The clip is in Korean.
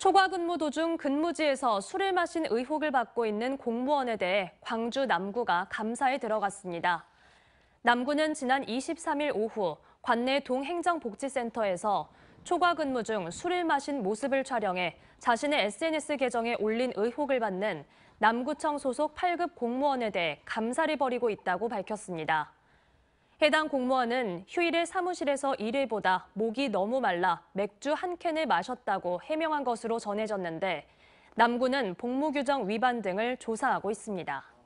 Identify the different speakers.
Speaker 1: 초과 근무 도중 근무지에서 술을 마신 의혹을 받고 있는 공무원에 대해 광주 남구가 감사에 들어갔습니다. 남구는 지난 23일 오후 관내 동행정복지센터에서 초과 근무 중 술을 마신 모습을 촬영해 자신의 SNS 계정에 올린 의혹을 받는 남구청 소속 8급 공무원에 대해 감사를 벌이고 있다고 밝혔습니다. 해당 공무원은 휴일에 사무실에서 일일보다 목이 너무 말라 맥주 한 캔을 마셨다고 해명한 것으로 전해졌는데 남구는 복무규정 위반 등을 조사하고 있습니다.